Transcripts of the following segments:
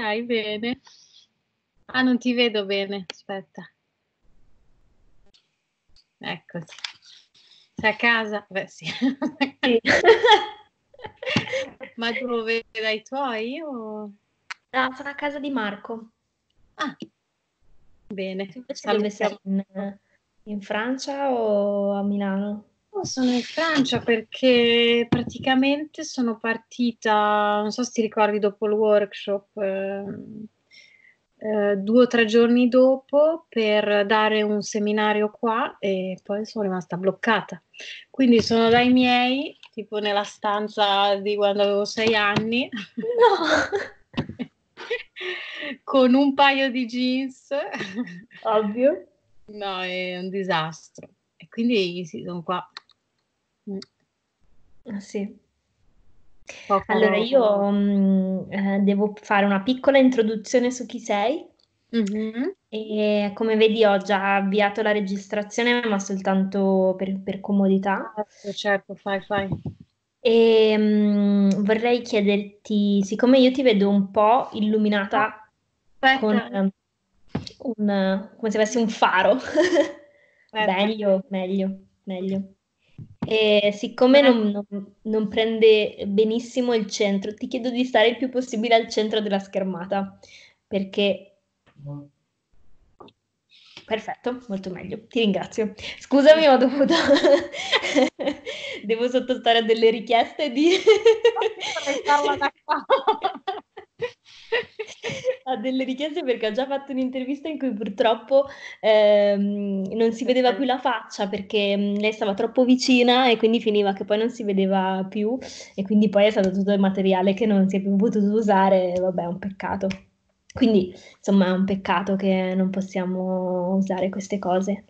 Stai bene? Ah, non ti vedo bene, aspetta. Eccoci. Sei a casa? Beh, sì. sì. Ma dove dai tuoi? O... No, ah, sono a casa di Marco. Ah, bene. Invece deve essere in, in Francia o a Milano? sono in Francia perché praticamente sono partita, non so se ti ricordi, dopo il workshop, eh, eh, due o tre giorni dopo per dare un seminario qua e poi sono rimasta bloccata. Quindi sono dai miei, tipo nella stanza di quando avevo sei anni. No! con un paio di jeans. Ovvio. No, è un disastro. quindi sì, sono qua Mh. Mm. Ah, sì. Allora io, mhmm, ehm, devo fare una piccola introduzione su chi sei. Mh-mh. E come vedi ho già avviato la registrazione, ma soltanto per per comodità. Certo, certo, fai, fai. Ehm, vorrei chiederti siccome io ti vedo un po' illuminata ah, Aspetta. con ehm, un come se avessi un faro. Meglio, meglio, meglio. E siccome eh. non, non- non prende benissimo il centro, ti chiedo di stare il più possibile al centro della schermata, perché... Perfetto, molto meglio, ti ringrazio. Scusami, ho dovuto... Devo sottostare a delle richieste di... da qua. ha delle richieste perché ho già fatto un'intervista in cui purtroppo ehm, non si vedeva più la faccia perché mm, lei stava troppo vicina e quindi finiva che poi non si vedeva più e quindi poi è stato tutto il materiale che non si è più potuto usare, vabbè è un peccato. Quindi insomma è un peccato che non possiamo usare queste cose.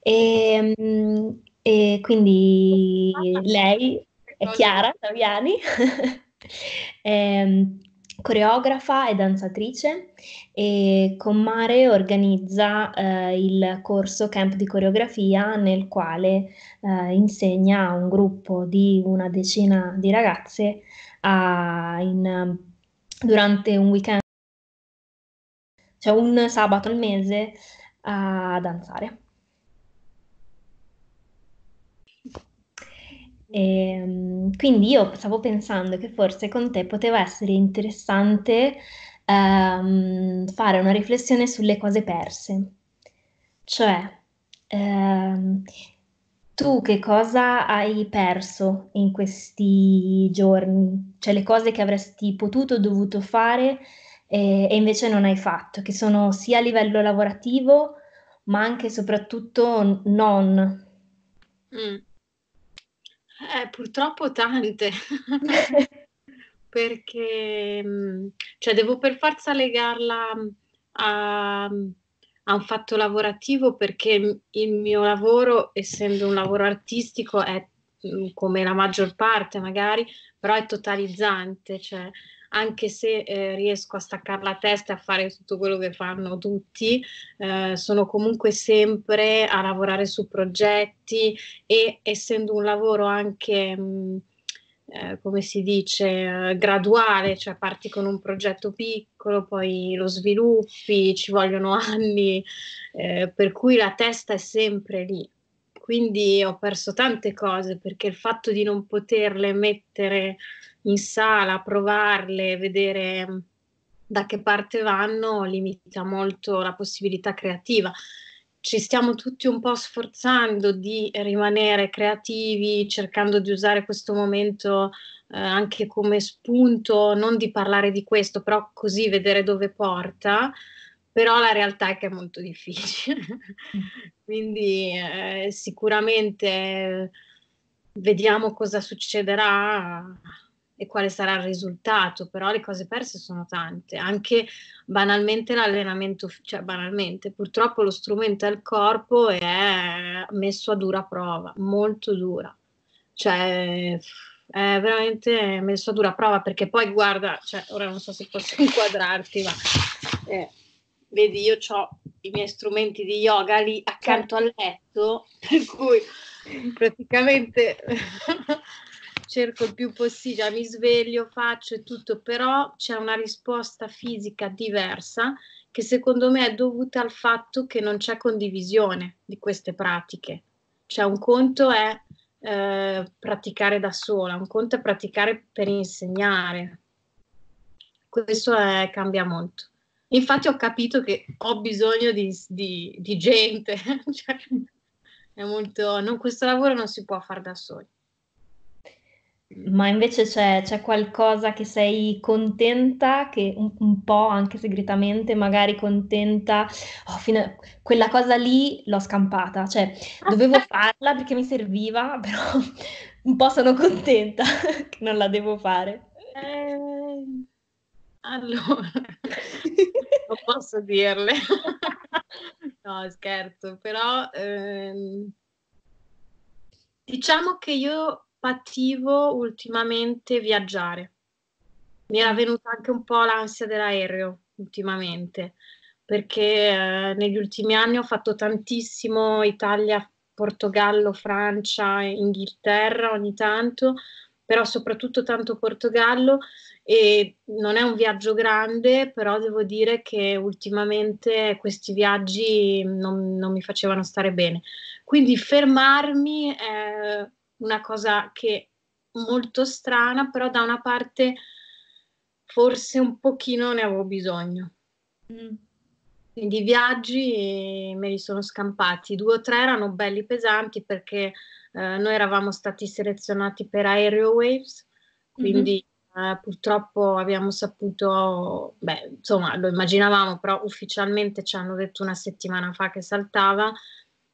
E, ehm, e quindi lei è Chiara Taviani. ehm, coreografa e danzatrice e con Mare organizza eh, il corso camp di coreografia nel quale eh, insegna a un gruppo di una decina di ragazze a, in, durante un weekend, cioè un sabato al mese, a danzare. E, ehm, quindi io stavo pensando che forse con te poteva essere interessante ehm, fare una riflessione sulle cose perse, cioè ehm, tu che cosa hai perso in questi giorni, cioè le cose che avresti potuto o dovuto fare eh, e invece non hai fatto, che sono sia a livello lavorativo ma anche e soprattutto non. Mm. Eh, purtroppo tante. Perché cioè, devo per forza legarla a, a un fatto lavorativo perché il mio lavoro, essendo un lavoro artistico, è mm, come la maggior parte magari, però è totalizzante, cioè anche se eh, riesco a staccare la testa e a fare tutto quello che fanno tutti, eh, sono comunque sempre a lavorare su progetti e essendo un lavoro anche... Mh, mm, eh, come si dice, eh, graduale, cioè parti con un progetto piccolo, poi lo sviluppi, ci vogliono anni, eh, per cui la testa è sempre lì. Quindi ho perso tante cose perché il fatto di non poterle mettere in sala, provarle, vedere mm, da che parte vanno, limita molto la possibilità creativa. Ci stiamo tutti un po' sforzando di rimanere creativi, cercando di usare questo momento eh, anche come spunto, non di parlare di questo, però così vedere dove porta però la realtà è che è molto difficile. Quindi eh, sicuramente eh, vediamo cosa succederà e quale sarà il risultato, però le cose perse sono tante, anche banalmente l'allenamento, cioè banalmente, purtroppo lo strumento al corpo è messo a dura prova, molto dura, cioè è veramente messo a dura prova perché poi guarda, cioè, ora non so se posso inquadrarti, ma eh, vedi io ho i miei strumenti di yoga lì accanto al letto, per cui praticamente cerco il più possibile, cioè mi sveglio, faccio e tutto, però c'è una risposta fisica diversa che secondo me è dovuta al fatto che non c'è condivisione di queste pratiche. Cioè un conto è eh, praticare da sola, un conto è praticare per insegnare. Questo è, cambia molto. Infatti ho capito che ho bisogno di, di, di gente. cioè, molto, non, questo lavoro non si può fare da soli ma invece c'è, c'è, qualcosa che sei contenta, che un, un po' anche segretamente magari contenta, oh, a... quella cosa lì l'ho scampata, cioè ah. dovevo farla perché mi serviva, però un po' sono contenta che non la devo fare. Eh, allora, non posso dirle, no scherzo, però ehm, diciamo che io appativo ultimamente viaggiare. Mi era venuta anche un po' l'ansia dell'aereo ultimamente, perché eh, negli ultimi anni ho fatto tantissimo Italia, Portogallo, Francia, Inghilterra ogni tanto, però soprattutto tanto Portogallo e non è un viaggio grande, però devo dire che ultimamente questi viaggi non, non mi facevano stare bene. Quindi fermarmi è eh, una cosa che molto strana, però da una parte forse un pochino ne avevo bisogno. Mm. i viaggi me li sono scampati, due o tre erano belli pesanti perché eh, noi eravamo stati selezionati per Aerowaves, mhm. quindi mm-hmm. eh, purtroppo abbiamo saputo, beh, insomma lo immaginavamo, però ufficialmente ci hanno detto una settimana fa che saltava.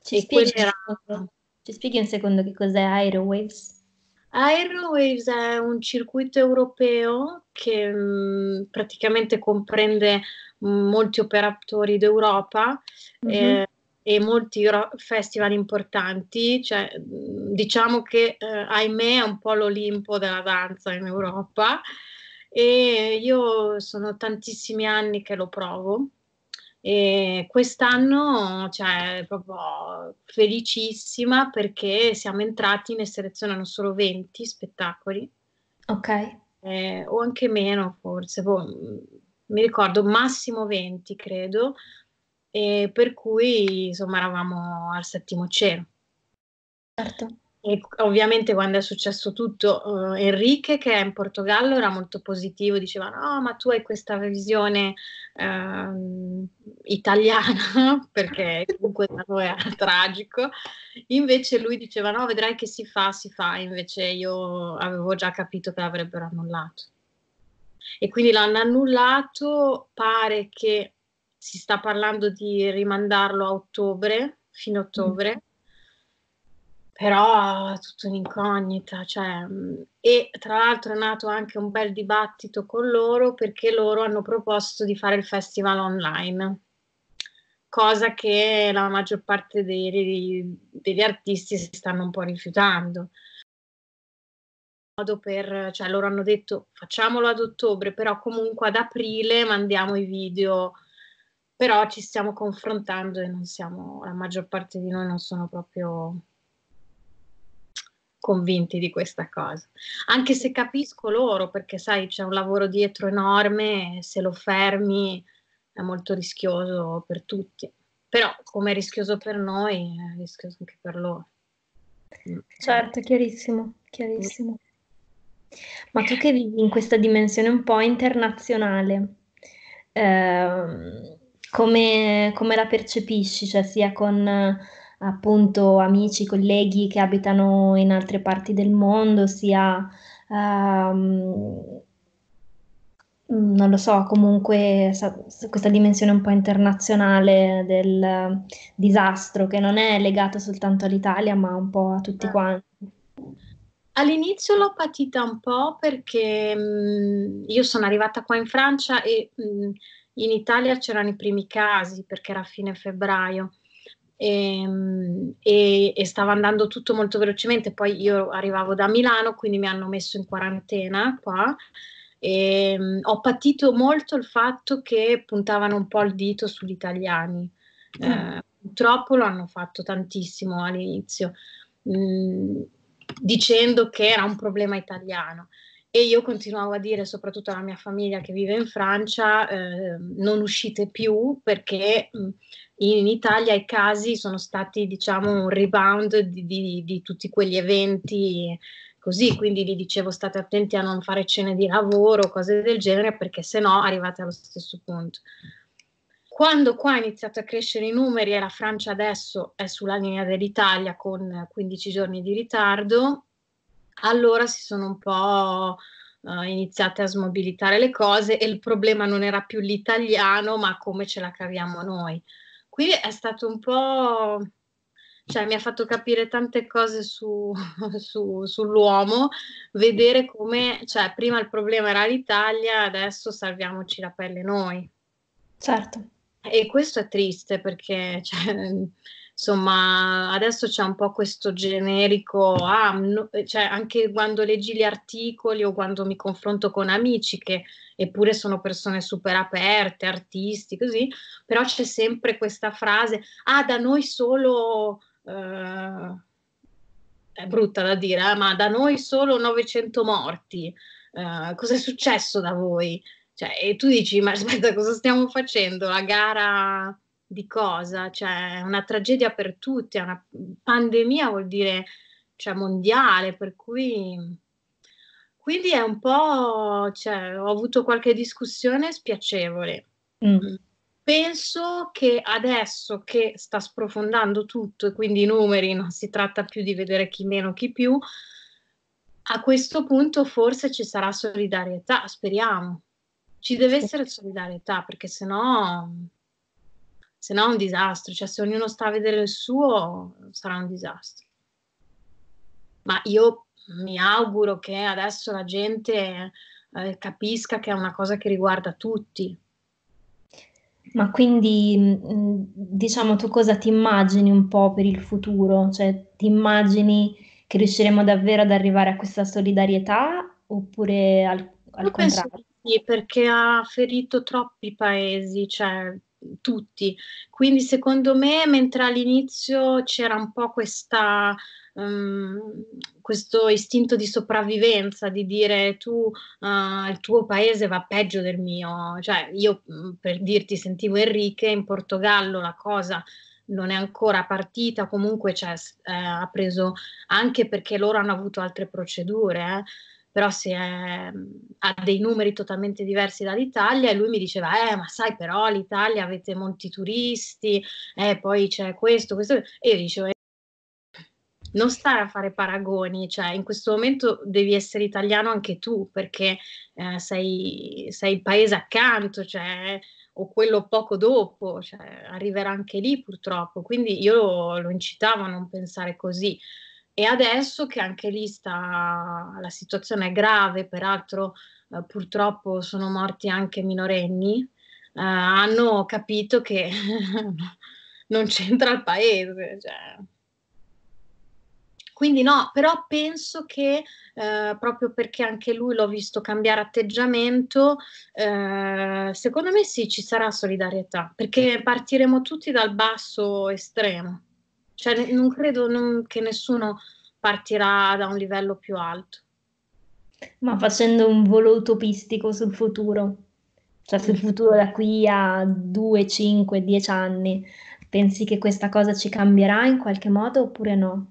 Ci e quelli erano ci spieghi un secondo che cos'è Aerowaves? Aerowaves è un circuito europeo che mh, mm, praticamente comprende mm, molti operatori d'Europa mm-hmm. eh, e molti ro- festival importanti, cioè, mm, diciamo che eh, ahimè è un po' l'Olimpo della danza in Europa e io sono tantissimi anni che lo provo e quest'anno, cioè, proprio felicissima perché siamo entrati, ne selezionano solo 20 spettacoli. Ok. Eh, o anche meno, forse, boh, mm, mi ricordo massimo 20, credo. E per cui, insomma, eravamo al settimo cielo. Certo. E ovviamente quando è successo tutto, eh, Enrique che è in Portogallo era molto positivo, diceva no, ma tu hai questa visione eh, italiana, perché comunque era tragico. Invece lui diceva no, vedrai che si fa, si fa, invece io avevo già capito che l'avrebbero annullato. E quindi l'hanno annullato, pare che si sta parlando di rimandarlo a ottobre, fino a mm. ottobre. Mm però tutto un'incognita. Cioè, mm, e tra l'altro è nato anche un bel dibattito con loro perché loro hanno proposto di fare il festival online, cosa che la maggior parte dei, degli artisti si stanno un po' rifiutando. Per, cioè, loro hanno detto facciamolo ad ottobre, però comunque ad aprile mandiamo i video però ci stiamo confrontando e non siamo, la maggior parte di noi non sono proprio convinti di questa cosa. Anche se capisco loro, perché sai, c'è un lavoro dietro enorme, se lo fermi è molto rischioso per tutti. Però come è rischioso per noi, è rischioso anche per loro. Certo, chiarissimo, chiarissimo. Ma tu che vivi in questa dimensione un po' internazionale, eh, come, come, la percepisci? Cioè sia con appunto amici, colleghi che abitano in altre parti del mondo, sia um, non lo so, comunque sa, questa dimensione un po' internazionale del disastro che non è legata soltanto all'Italia, ma un po' a tutti ah. quanti. All'inizio l'ho patita un po' perché mh, mm, io sono arrivata qua in Francia e mh, mm, in Italia c'erano i primi casi perché era fine febbraio e, ehm, e, e, stava andando tutto molto velocemente. Poi io arrivavo da Milano, quindi mi hanno messo in quarantena qua. E, ehm, ho patito molto il fatto che puntavano un po' il dito sugli italiani. Mm. Eh, purtroppo lo hanno fatto tantissimo all'inizio, mh, mm, dicendo che era un problema italiano. E io continuavo a dire, soprattutto alla mia famiglia che vive in Francia, eh, non uscite più perché in Italia i casi sono stati, diciamo, un rebound di, di, di tutti quegli eventi così, quindi vi dicevo state attenti a non fare cene di lavoro, cose del genere, perché se no arrivate allo stesso punto. Quando qua ha iniziato a crescere i numeri e la Francia adesso è sulla linea dell'Italia con 15 giorni di ritardo, allora si sono un po' uh, iniziate a smobilitare le cose e il problema non era più l'italiano, ma come ce la caviamo noi. Qui è stato un po', cioè mi ha fatto capire tante cose su, su, sull'uomo, vedere come, cioè prima il problema era l'Italia, adesso salviamoci la pelle noi. Certo. E questo è triste perché... Cioè, insomma, adesso c'è un po' questo generico, ah, no, eh, cioè anche quando leggi gli articoli o quando mi confronto con amici che eppure sono persone super aperte, artisti, così, però c'è sempre questa frase, ah, da noi solo... Eh, è brutta da dire, eh, ma da noi solo 900 morti. Eh, cosa è successo da voi? Cioè, e tu dici, ma aspetta, cosa stiamo facendo? La gara di cosa, cioè è una tragedia per tutti, è una pandemia vuol dire cioè, mondiale, per cui quindi è un po', cioè, ho avuto qualche discussione spiacevole. Mm. Penso che adesso che sta sprofondando tutto e quindi i numeri non si tratta più di vedere chi meno, chi più, a questo punto forse ci sarà solidarietà, speriamo. Ci deve essere solidarietà perché sennò se no è un disastro, cioè se ognuno sta a vedere il suo sarà un disastro. Ma io mi auguro che adesso la gente eh, capisca che è una cosa che riguarda tutti. Ma quindi mm, mm, diciamo tu cosa ti immagini un po' per il futuro? Cioè ti immagini che riusciremo davvero ad arrivare a questa solidarietà oppure al, al contrario? sì, perché ha ferito troppi paesi, cioè tutti. Quindi secondo me, mentre all'inizio c'era un po' questa, um, questo istinto di sopravvivenza, di dire tu, uh, il tuo paese va peggio del mio, cioè io mm, per dirti sentivo Enrique in Portogallo la cosa non è ancora partita, comunque cioè, eh, ha preso anche perché loro hanno avuto altre procedure. Eh però se è, ha dei numeri totalmente diversi dall'Italia e lui mi diceva, eh, ma sai però l'Italia avete molti turisti, eh, poi c'è questo, questo, e io dicevo, eh, non stare a fare paragoni, cioè in questo momento devi essere italiano anche tu perché eh, sei, sei, il paese accanto, cioè, o quello poco dopo, cioè, arriverà anche lì purtroppo, quindi io lo, lo incitavo a non pensare così. E adesso che anche lì sta, la situazione è grave, peraltro eh, purtroppo sono morti anche minorenni, eh, hanno capito che non c'entra il paese. Cioè. Quindi no, però penso che eh, proprio perché anche lui l'ho visto cambiare atteggiamento, eh, secondo me sì, ci sarà solidarietà, perché partiremo tutti dal basso estremo. Cioè, non credo non, che nessuno partirà da un livello più alto. Ma facendo un volo utopistico sul futuro, cioè sul mm. futuro da qui a 2, 5, 10 anni, pensi che questa cosa ci cambierà in qualche modo oppure no?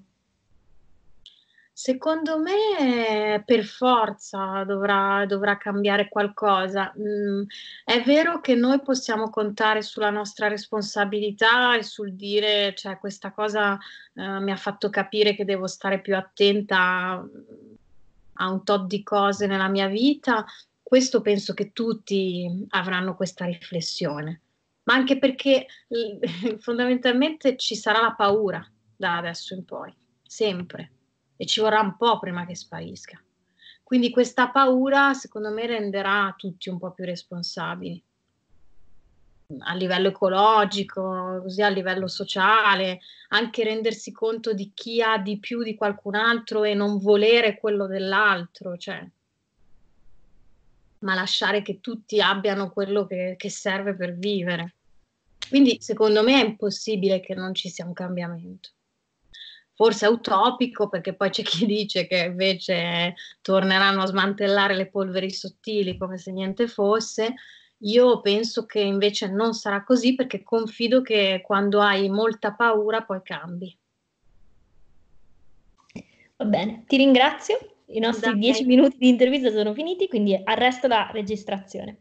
Secondo me per forza dovrà, dovrà cambiare qualcosa. Mm, è vero che noi possiamo contare sulla nostra responsabilità e sul dire, cioè questa cosa eh, mi ha fatto capire che devo stare più attenta mm, a un tot di cose nella mia vita. Questo penso che tutti avranno questa riflessione, ma anche perché fondamentalmente ci sarà la paura da adesso in poi, sempre e ci vorrà un po' prima che sparisca. Quindi questa paura, secondo me, renderà tutti un po' più responsabili a livello ecologico, così a livello sociale, anche rendersi conto di chi ha di più di qualcun altro e non volere quello dell'altro, cioè. ma lasciare che tutti abbiano quello che, che serve per vivere. Quindi secondo me è impossibile che non ci sia un cambiamento forse utopico, perché poi c'è chi dice che invece torneranno a smantellare le polveri sottili come se niente fosse. Io penso che invece non sarà così perché confido che quando hai molta paura poi cambi. Va bene, ti ringrazio. I nostri dieci minuti di intervista sono finiti, quindi arresto la registrazione.